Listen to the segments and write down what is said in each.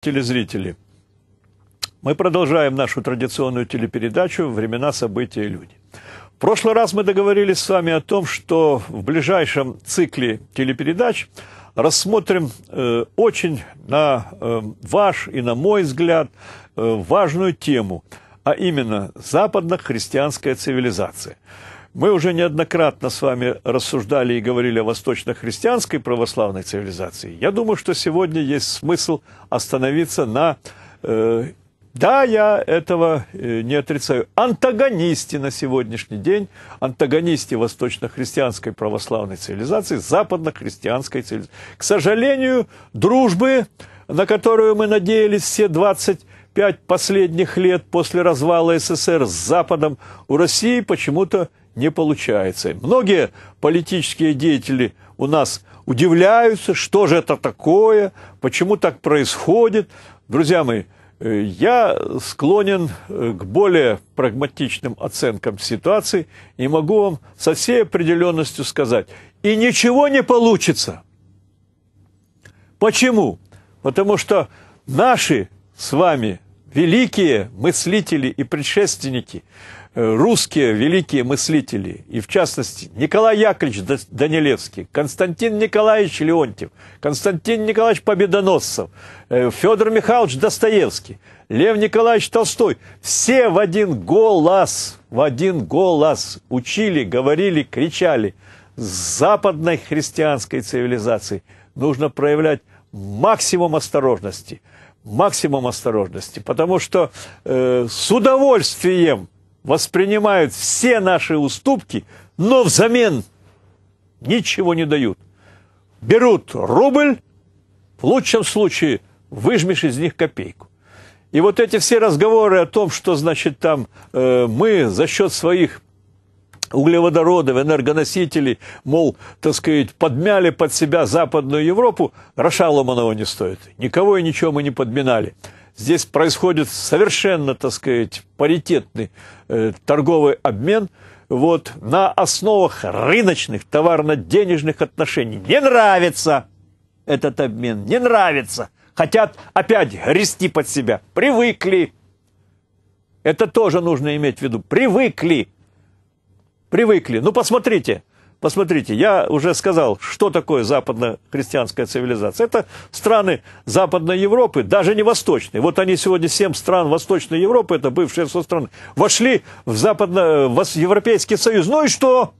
телезрители. Мы продолжаем нашу традиционную телепередачу «Времена, события люди». В прошлый раз мы договорились с вами о том, что в ближайшем цикле телепередач рассмотрим э, очень на э, ваш и на мой взгляд э, важную тему, а именно западно-христианская цивилизация – мы уже неоднократно с вами рассуждали и говорили о восточно-христианской православной цивилизации. Я думаю, что сегодня есть смысл остановиться на... Э, да, я этого э, не отрицаю. Антагонисты на сегодняшний день, антагонисты восточно-христианской православной цивилизации, западно-христианской цивилизации. К сожалению, дружбы, на которую мы надеялись все 25 последних лет после развала СССР с Западом у России почему-то не получается. Многие политические деятели у нас удивляются, что же это такое, почему так происходит. Друзья мои, э, я склонен э, к более прагматичным оценкам ситуации и могу вам со всей определенностью сказать, и ничего не получится. Почему? Потому что наши с вами великие мыслители и предшественники – Э, русские великие мыслители, и в частности Николай Яковлевич Данилевский, Константин Николаевич Леонтьев, Константин Николаевич Победоносцев, э, Федор Михайлович Достоевский, Лев Николаевич Толстой, все в один голос, в один голос учили, говорили, кричали. Западной христианской цивилизации нужно проявлять максимум осторожности, максимум осторожности, потому что э, с удовольствием воспринимают все наши уступки, но взамен ничего не дают. Берут рубль, в лучшем случае выжмешь из них копейку. И вот эти все разговоры о том, что, значит, там э, мы за счет своих углеводородов, энергоносителей, мол, так сказать, подмяли под себя Западную Европу, Раша Ломанова не стоит. Никого и ничего мы не подминали. Здесь происходит совершенно, так сказать, паритетный э, торговый обмен вот, на основах рыночных товарно-денежных отношений. Не нравится этот обмен, не нравится. Хотят опять грести под себя. Привыкли. Это тоже нужно иметь в виду. Привыкли. Привыкли. Ну, посмотрите, Посмотрите, я уже сказал, что такое западно-христианская цивилизация. Это страны Западной Европы, даже не Восточной. Вот они сегодня, семь стран Восточной Европы, это бывшие со страны, вошли в западно в Европейский Союз. Ну и что?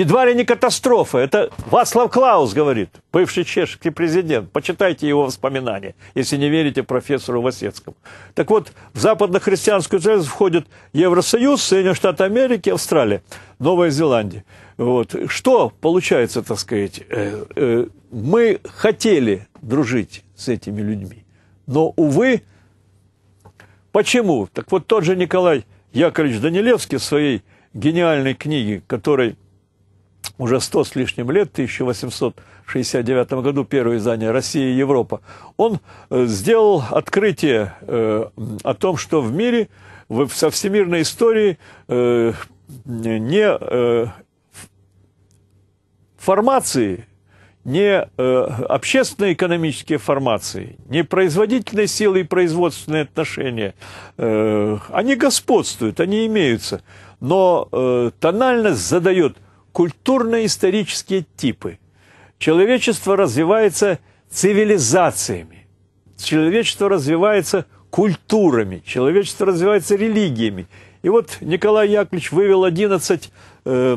едва ли не катастрофа. Это Вацлав Клаус говорит, бывший чешский президент. Почитайте его воспоминания, если не верите профессору Васецкому. Так вот, в западно-христианскую церковь входят Евросоюз, Соединенные Штаты Америки, Австралия, Новая Зеландия. Вот. Что получается, так сказать? Э, э, мы хотели дружить с этими людьми, но, увы, почему? Так вот тот же Николай Яковлевич Данилевский в своей гениальной книге, который уже сто с лишним лет, в 1869 году, первое издание «Россия и Европа», он э, сделал открытие э, о том, что в мире, со всемирной истории э, не формации, не э, общественно-экономические формации, не производительные силы и производственные отношения, они господствуют, они имеются, но тональность задает – культурно-исторические типы. Человечество развивается цивилизациями. Человечество развивается культурами, человечество развивается религиями. И вот Николай Яковлевич вывел 11 э,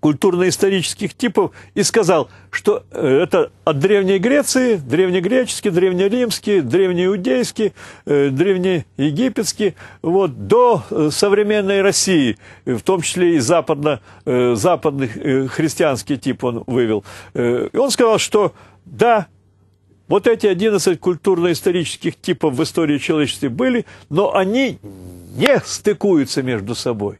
культурно-исторических типов и сказал, что э, это от Древней Греции, древнегреческий, древнеримский, древнеиудейский, э, древнеегипетский, вот, до э, современной России, в том числе и западно, западный христианский тип он вывел. И он сказал, что да, вот эти 11 культурно-исторических типов в истории человечества были, но они не стыкуются между собой.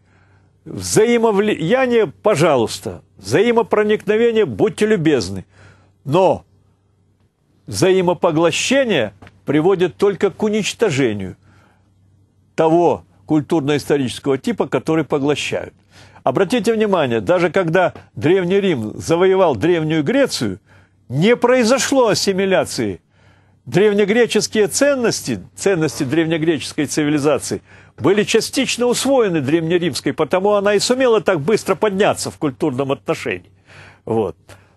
Взаимовлияние, пожалуйста. Взаимопроникновение, будьте любезны. Но взаимопоглощение приводит только к уничтожению того культурно-исторического типа, который поглощают. Обратите внимание, даже когда Древний Рим завоевал Древнюю Грецию, не произошло ассимиляции – древнегреческие ценности, ценности древнегреческой цивилизации, были частично усвоены древнеримской, потому она и сумела так быстро подняться в культурном отношении. Вот.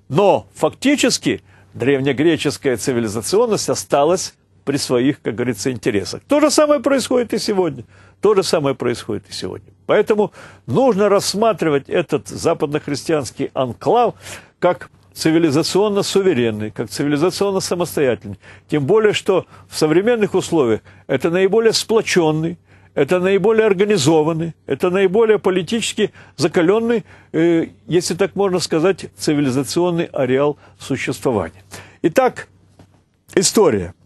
Но фактически древнегреческая цивилизационность осталась при своих, как говорится, интересах. То же самое происходит и сегодня. То же самое происходит и сегодня. Поэтому нужно рассматривать этот западнохристианский анклав как цивилизационно суверенный, как цивилизационно самостоятельный. Тем более, что в современных условиях это наиболее сплоченный, это наиболее организованный, это наиболее политически закаленный, э, если так можно сказать, цивилизационный ареал существования. Итак, история –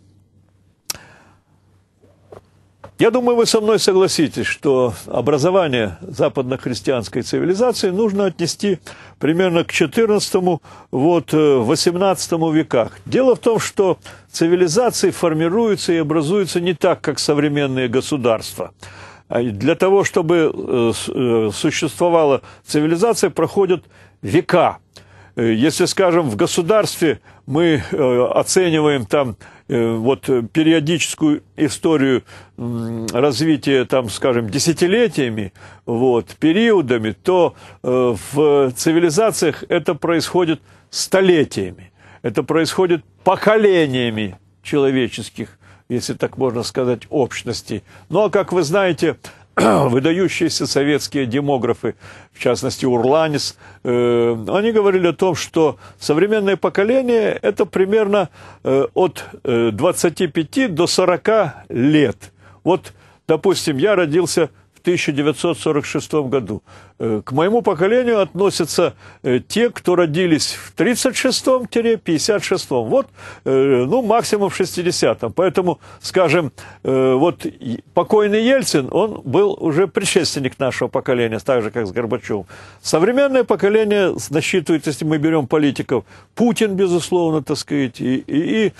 я думаю, вы со мной согласитесь, что образование западнохристианской цивилизации нужно отнести примерно к XIV, вот, XVIII э, веках. Дело в том, что цивилизации формируются и образуются не так, как современные государства. А для того, чтобы э, э, существовала цивилизация, проходят века. Если, скажем, в государстве мы оцениваем там Э, вот э, периодическую историю развития, там, скажем, десятилетиями, вот, периодами, то э, в цивилизациях это происходит столетиями. Это происходит поколениями человеческих, если так можно сказать, общностей. Ну а как вы знаете, выдающиеся советские демографы, в частности Урланис, э, они говорили о том, что современное поколение – это примерно э, от э, 25 до 40 лет. Вот, допустим, я родился в 1946 году. Э, к моему поколению относятся э, те, кто родились в 36-56, вот, э, ну, максимум в 60-м. Поэтому, скажем, вот покойный Ельцин, он был уже предшественник нашего поколения, так же, как с Горбачевым. Современное поколение насчитывает, если мы берем политиков, Путин, безусловно, так сказать, и, и, и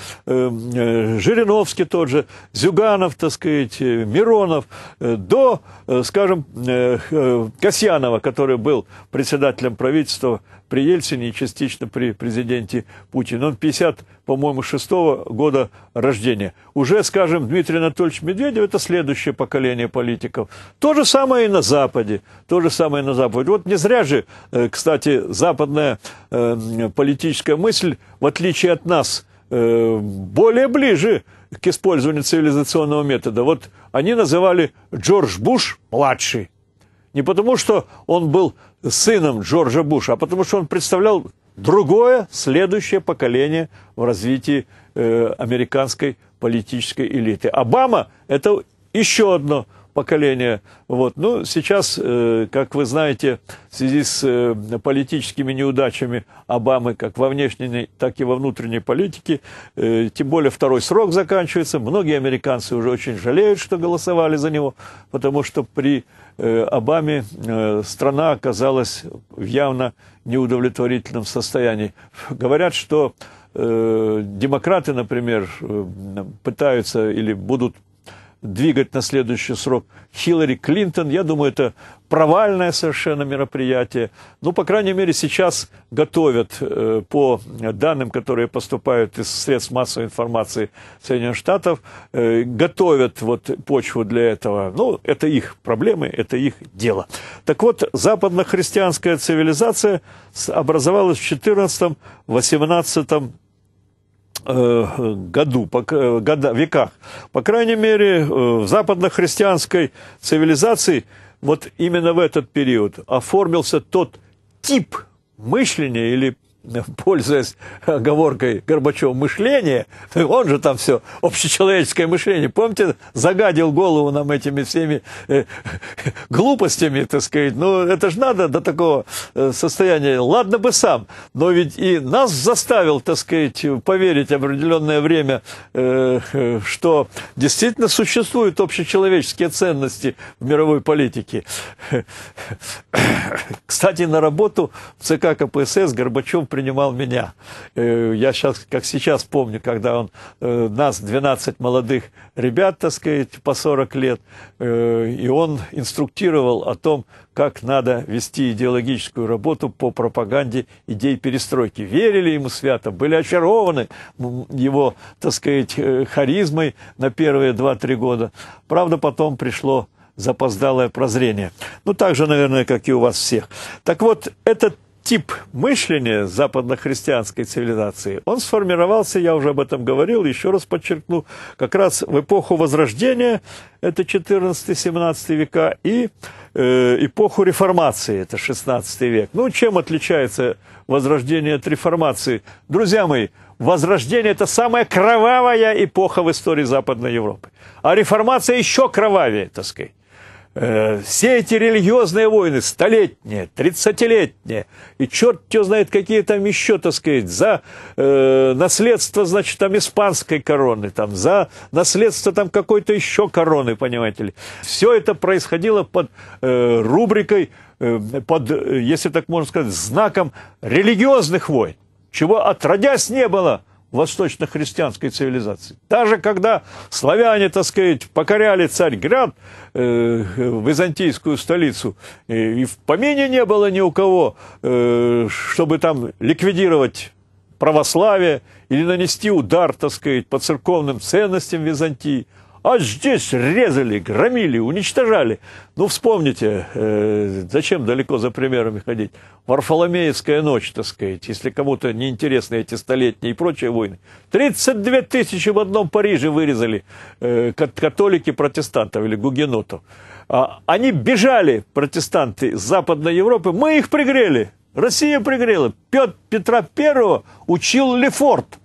Жириновский тот же, Зюганов, так сказать, Миронов, до, скажем, э, Касьянов. Ульянова, который был председателем правительства при Ельцине и частично при президенте Путине. Он 50, по-моему, шестого года рождения. Уже, скажем, Дмитрий Анатольевич Медведев – это следующее поколение политиков. То же самое и на Западе. То же самое и на Западе. Вот не зря же, э, кстати, западная э, политическая мысль, в отличие от нас, э, более ближе к использованию цивилизационного метода. Вот они называли Джордж Буш младший, не потому, что он был сыном Джорджа Буша, а потому, что он представлял другое, следующее поколение в развитии э, американской политической элиты. Обама – это еще одно – поколения. Вот. ну сейчас, э, как вы знаете, в связи с э, политическими неудачами Обамы, как во внешней, так и во внутренней политике, э, тем более второй срок заканчивается, многие американцы уже очень жалеют, что голосовали за него, потому что при Обаме страна оказалась в явно неудовлетворительном состоянии. Говорят, что демократы, например, пытаются или будут двигать на следующий срок Хиллари Клинтон. Я думаю, это провальное совершенно мероприятие. Ну, по крайней мере, сейчас готовят э, по данным, которые поступают из средств массовой информации Соединенных Штатов, э, готовят вот почву для этого. Ну, это их проблемы, это их дело. Так вот, западнохристианская цивилизация образовалась в 14-18 Э, году, э, года, веках. По крайней мере, э, в западно-христианской цивилизации вот именно в этот период оформился тот тип мышления или пользуясь оговоркой Горбачева мышление, он же там все, общечеловеческое мышление, помните, загадил голову нам этими всеми э, глупостями, так сказать, ну это же надо до такого э, состояния, ладно бы сам, но ведь и нас заставил, так сказать, поверить определенное время, э, что действительно существуют общечеловеческие ценности в мировой политике. Кстати, на работу в ЦК КПСС Горбачев принимал меня. Э, я сейчас, как сейчас помню, когда он, э, нас 12 молодых ребят, так сказать, по 40 лет, э, и он инструктировал о том, как надо вести идеологическую работу по пропаганде идей перестройки. Верили ему свято, были очарованы его, так сказать, харизмой на первые 2-3 года. Правда, потом пришло запоздалое прозрение. Ну, так же, наверное, как и у вас всех. Так вот, этот тип мышления западнохристианской цивилизации, он сформировался, я уже об этом говорил, еще раз подчеркну, как раз в эпоху Возрождения, это 14-17 века, и э, эпоху Реформации, это 16 век. Ну, чем отличается Возрождение от Реформации? Друзья мои, Возрождение – это самая кровавая эпоха в истории Западной Европы. А Реформация еще кровавее, так сказать. Э, все эти религиозные войны, столетние, тридцатилетние, и черт его знает, какие там еще, так сказать, за э, наследство, значит, там испанской короны, там, за наследство там какой-то еще короны, понимаете ли. Все это происходило под э, рубрикой, э, под, э, если так можно сказать, знаком религиозных войн, чего отродясь не было – восточно-христианской цивилизации. Даже когда славяне, так сказать, покоряли Царьград, э, византийскую столицу, и, э, и в помине не было ни у кого, э, чтобы там ликвидировать православие или нанести удар, так сказать, по церковным ценностям Византии – а здесь резали, громили, уничтожали. Ну, вспомните, э, зачем далеко за примерами ходить? Варфоломеевская ночь, так сказать, если кому-то неинтересны эти столетние и прочие войны. 32 тысячи в одном Париже вырезали э, католики протестантов или гугенотов. А, они бежали, протестанты из Западной Европы, мы их пригрели. Россия пригрела. Петр Петра Первого учил Лефорт.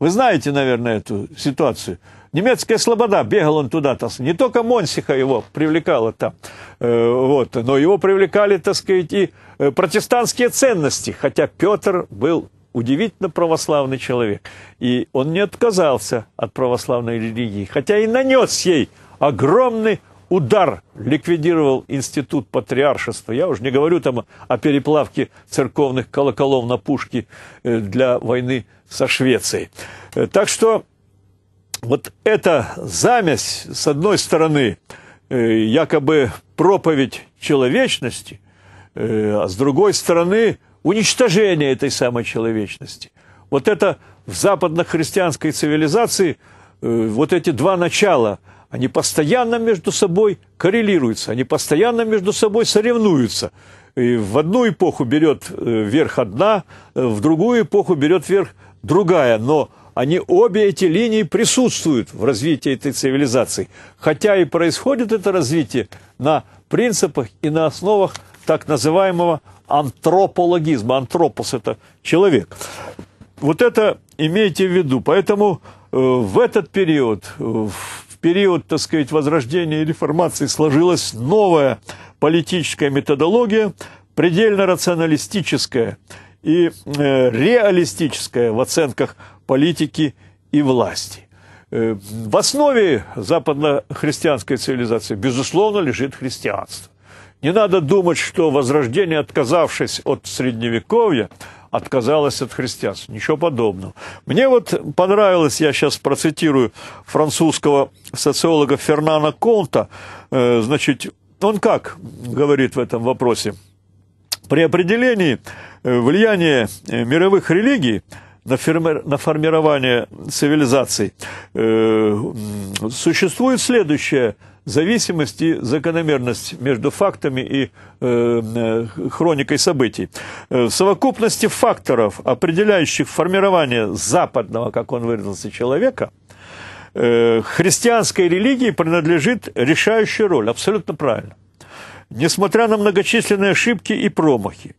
Вы знаете, наверное, эту ситуацию. Немецкая слобода, бегал он туда, так Не только Монсиха его привлекала там, э, вот, но его привлекали, так сказать, и э, протестантские ценности, хотя Петр был удивительно православный человек. И он не отказался от православной религии, хотя и нанес ей огромный удар, ликвидировал институт патриаршества. Я уже не говорю там о переплавке церковных колоколов на пушки э, для войны со Швецией. Так что вот эта замесь, с одной стороны, э, якобы проповедь человечности, э, а с другой стороны, уничтожение этой самой человечности. Вот это в западно-христианской цивилизации, э, вот эти два начала, они постоянно между собой коррелируются, они постоянно между собой соревнуются. И в одну эпоху берет верх одна, в другую эпоху берет верх другая. Но они обе эти линии присутствуют в развитии этой цивилизации. Хотя и происходит это развитие на принципах и на основах так называемого антропологизма. Антропос – это человек. Вот это имейте в виду. Поэтому э, в этот период, э, в период, так сказать, возрождения и реформации сложилась новая политическая методология, предельно рационалистическая и э, реалистическая в оценках политики и власти. Э, в основе западно-христианской цивилизации, безусловно, лежит христианство. Не надо думать, что возрождение, отказавшись от Средневековья, отказалось от христианства. Ничего подобного. Мне вот понравилось, я сейчас процитирую французского социолога Фернана Конта, э, значит, он как говорит в этом вопросе? При определении э, влияния мировых религий – на, фермер, на формирование цивилизаций, э, существует следующее зависимость и закономерность между фактами и э, э хроникой событий. Э, в совокупности факторов, определяющих формирование западного, как он выразился, человека, э, христианской религии принадлежит решающая роль, абсолютно правильно. Несмотря на многочисленные ошибки и промахи,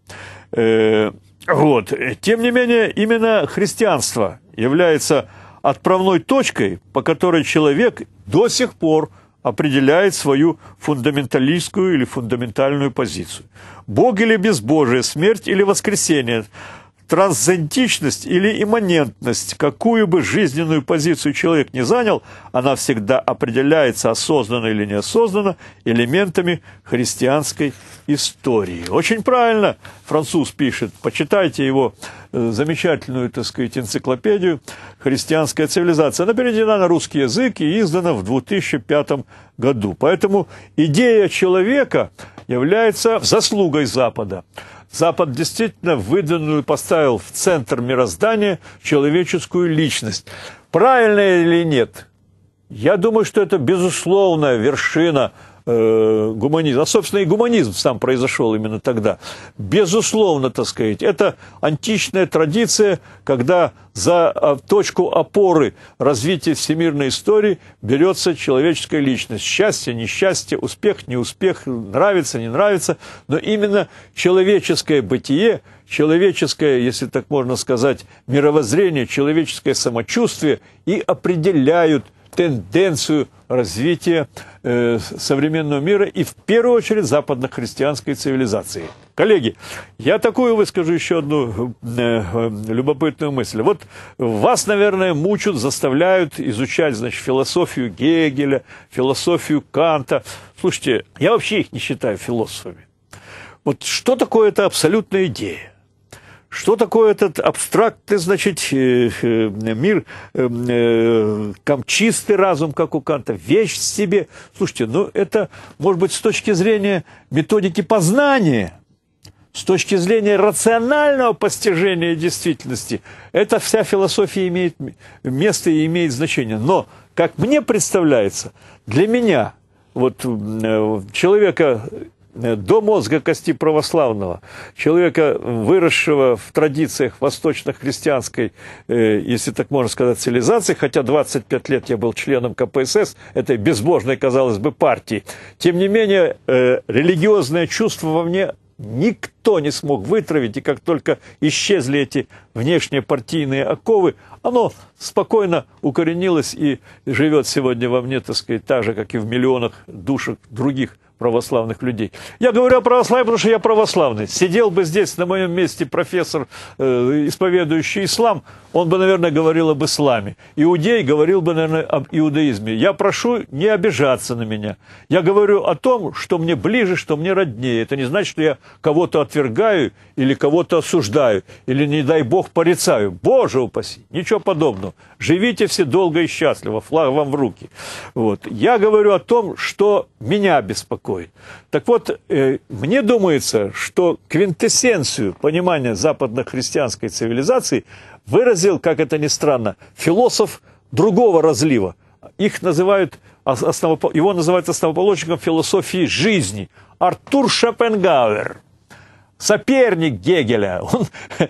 э, вот. Тем не менее, именно христианство является отправной точкой, по которой человек до сих пор определяет свою фундаменталистскую или фундаментальную позицию. Бог или безбожие, смерть или воскресение – трансцендентность или имманентность, какую бы жизненную позицию человек не занял, она всегда определяется осознанно или неосознанно элементами христианской истории. Очень правильно француз пишет. Почитайте его э, замечательную, так сказать, энциклопедию «Христианская цивилизация». Она переведена на русский язык и издана в 2005 году. Поэтому идея человека является заслугой Запада – Запад действительно выдвинул и поставил в центр мироздания человеческую личность. Правильно или нет? Я думаю, что это безусловная вершина – Э, гуманизм. А, собственно, и гуманизм сам произошел именно тогда. Безусловно, так сказать, это античная традиция, когда за а, точку опоры развития всемирной истории берется человеческая личность. Счастье, несчастье, успех, неуспех, нравится, не нравится, но именно человеческое бытие, человеческое, если так можно сказать, мировоззрение, человеческое самочувствие и определяют – тенденцию развития э, современного мира и в первую очередь западно-христианской цивилизации. Коллеги, я такую выскажу еще одну э, э любопытную мысль. Вот вас, наверное, мучат, заставляют изучать, значит, философию Гегеля, философию Канта. Слушайте, я вообще их не считаю философами. Вот что такое эта абсолютная идея? Что такое этот абстрактный, значит, э, э, мир, э, камчистый разум, как у Канта, вещь в себе? Слушайте, ну это, может быть, с точки зрения методики познания, с точки зрения рационального постижения действительности, эта вся философия имеет место и имеет значение. Но, как мне представляется, для меня, вот человека Э, до мозга кости православного, человека, выросшего в традициях восточно-христианской, э, если так можно сказать, цивилизации, хотя 25 лет я был членом КПСС, этой безбожной, казалось бы, партии, тем не менее, э, религиозное чувство во мне никто не смог вытравить, и как только исчезли эти внешние партийные оковы, оно спокойно укоренилось и живет сегодня во мне, так сказать, так же, как и в миллионах душек других православных людей. Я говорю о православии, потому что я православный. Сидел бы здесь на моем месте профессор, э, исповедующий ислам, он бы, наверное, говорил об исламе. Иудей говорил бы, наверное, об иудаизме. Я прошу не обижаться на меня. Я говорю о том, что мне ближе, что мне роднее. Это не значит, что я кого-то отвергаю или кого-то осуждаю, или, не дай бог, порицаю. Боже упаси, ничего подобного. Живите все долго и счастливо, флаг вам в руки. Вот. Я говорю о том, что меня беспокоит беспокоит. Так вот, э, мне думается, что квинтэссенцию понимания западно-христианской цивилизации выразил, как это ни странно, философ другого разлива. Их называют, его называют основоположником философии жизни. Артур Шопенгауэр соперник Гегеля. Он,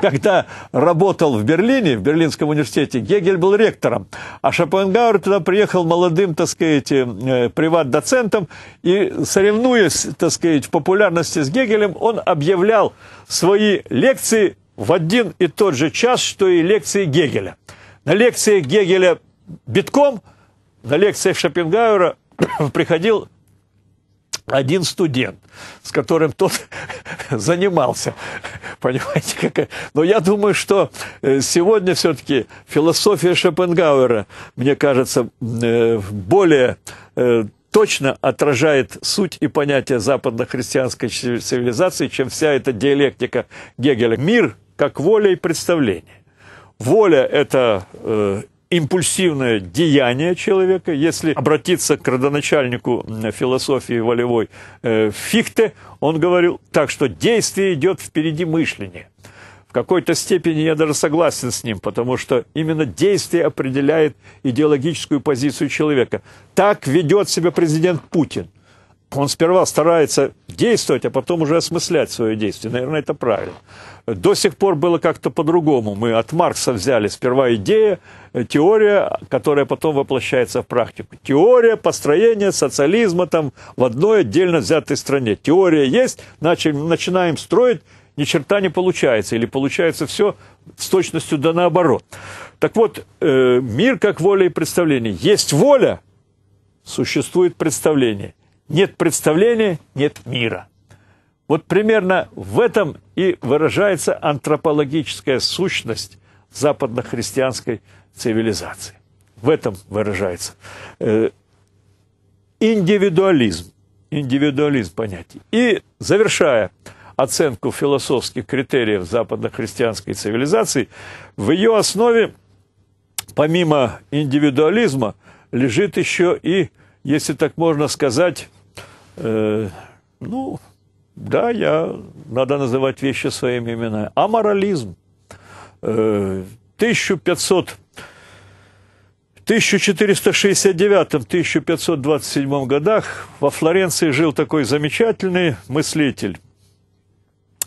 когда работал в Берлине, в Берлинском университете, Гегель был ректором, а Шопенгауэр туда приехал молодым, так сказать, э, приват-доцентом, и соревнуясь, так сказать, в популярности с Гегелем, он объявлял свои лекции в один и тот же час, что и лекции Гегеля. На лекции Гегеля битком, на лекции Шопенгауэра приходил один студент, с которым тот занимался. Понимаете, какая... Но я думаю, что э, сегодня все-таки философия Шопенгауэра, мне кажется, э, более э, точно отражает суть и понятие западно-христианской цивилизации, чем вся эта диалектика Гегеля. Мир как воля и представление. Воля – это импульсивное деяние человека. Если обратиться к родоначальнику философии волевой э, Фихте, он говорил так, что действие идет впереди мышления. В какой-то степени я даже согласен с ним, потому что именно действие определяет идеологическую позицию человека. Так ведет себя президент Путин. Он сперва старается действовать, а потом уже осмыслять свое действие. Наверное, это правильно. До сих пор было как-то по-другому. Мы от Маркса взяли сперва идея, теория, которая потом воплощается в практику. Теория построения социализма там в одной отдельно взятой стране. Теория есть, значит, начинаем строить, ни черта не получается. Или получается все с точностью да наоборот. Так вот, э, мир как воля и представление. Есть воля, существует представление – нет представления, нет мира. Вот примерно в этом и выражается антропологическая сущность западнохристианской цивилизации. В этом выражается э, индивидуализм, индивидуализм понятий. И завершая оценку философских критериев западнохристианской цивилизации, в ее основе, помимо индивидуализма, лежит еще и, если так можно сказать, Э, ну, да, я, надо называть вещи своими именами. Аморализм. Э, 1500 1469-1527 годах во Флоренции жил такой замечательный мыслитель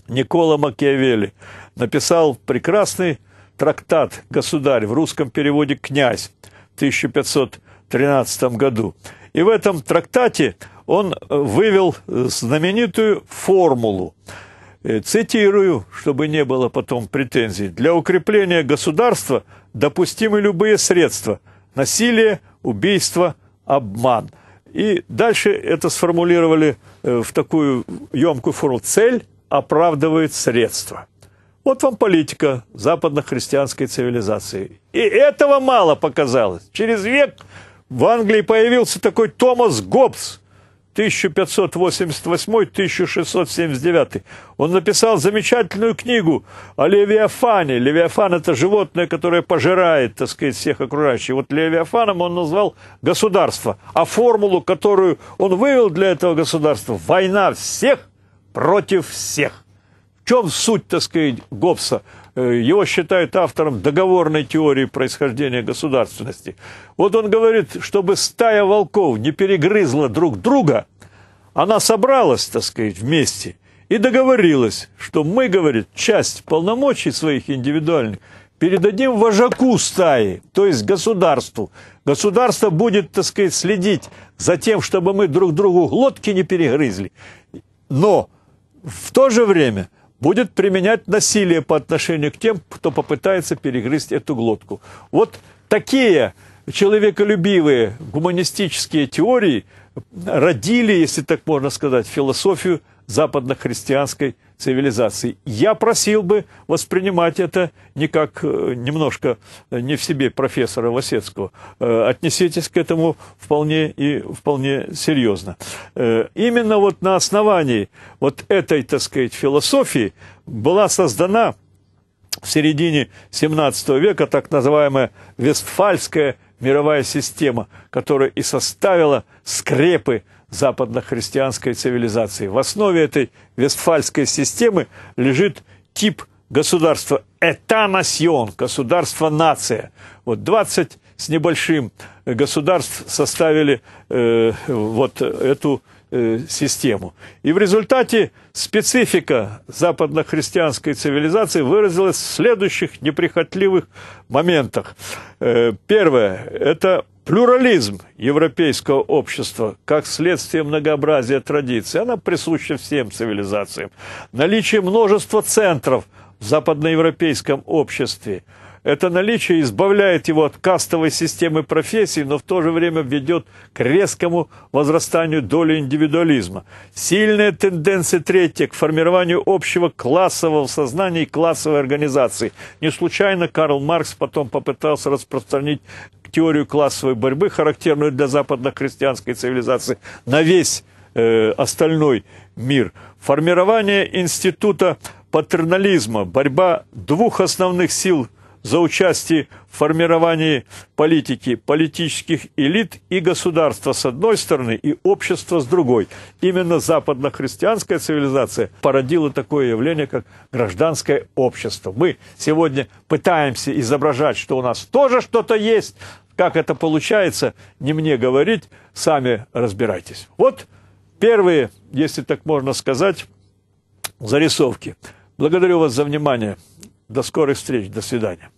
Никола Макиавелли. Написал прекрасный трактат «Государь» в русском переводе «Князь» в 1513 году. И в этом трактате он э, вывел э, знаменитую формулу. Э, цитирую, чтобы не было потом претензий. Для укрепления государства допустимы любые средства – насилие, убийство, обман. И дальше это сформулировали в такую емкую форму. Цель оправдывает средства. Вот вам политика западно-христианской цивилизации. И этого мало показалось. Через век в Англии появился такой Томас Гоббс – 1588-1679. Он написал замечательную книгу о Левиафане. Левиафан – это животное, которое пожирает, так сказать, всех окружающих. Вот Левиафаном он назвал государство. А формулу, которую он вывел для этого государства – война всех против всех. В чем суть, так сказать, Гоббса? Э, его считают автором договорной теории происхождения государственности. Вот он говорит, чтобы стая волков не перегрызла друг друга, она собралась, так сказать, вместе и договорилась, что мы, говорит, часть полномочий своих индивидуальных передадим вожаку стаи, то есть государству. Государство будет, так сказать, следить за тем, чтобы мы друг другу глотки не перегрызли. Но в то же время будет применять насилие по отношению к тем, кто попытается перегрызть эту глотку. Вот такие человеколюбивые гуманистические теории родили, если так можно сказать, философию западнохристианской цивилизации. Я просил бы воспринимать это не как э, немножко э, не в себе профессора Лосецкого. Э, отнеситесь к этому вполне и вполне серьезно. Именно вот на основании вот этой, так сказать, философии была создана в середине 17 века так называемая Вестфальская мировая система, которая и составила скрепы Западнохристианской цивилизации. В основе этой вестфальской системы лежит тип государства «эта-насьон», государство-нация. Вот 20 с небольшим государств составили э, вот эту э, систему. И в результате специфика западнохристианской цивилизации выразилась в следующих неприхотливых моментах. Э, первое – это Плюрализм европейского общества как следствие многообразия традиций, она присуща всем цивилизациям. Наличие множества центров в западноевропейском обществе. Это наличие избавляет его от кастовой системы профессий, но в то же время ведет к резкому возрастанию доли индивидуализма. Сильная тенденция третья к формированию общего классового сознания и классовой организации. Не случайно Карл Маркс потом попытался распространить теорию классовой борьбы, характерную для западно-христианской цивилизации, на весь э, остальной мир. Формирование института патернализма, борьба двух основных сил за участие в формировании политики, политических элит и государства с одной стороны и общества с другой. Именно западно-христианская цивилизация породила такое явление, как гражданское общество. Мы сегодня пытаемся изображать, что у нас тоже что-то есть, как это получается, не мне говорить, сами разбирайтесь. Вот первые, если так можно сказать, зарисовки. Благодарю вас за внимание. До скорых встреч. До свидания.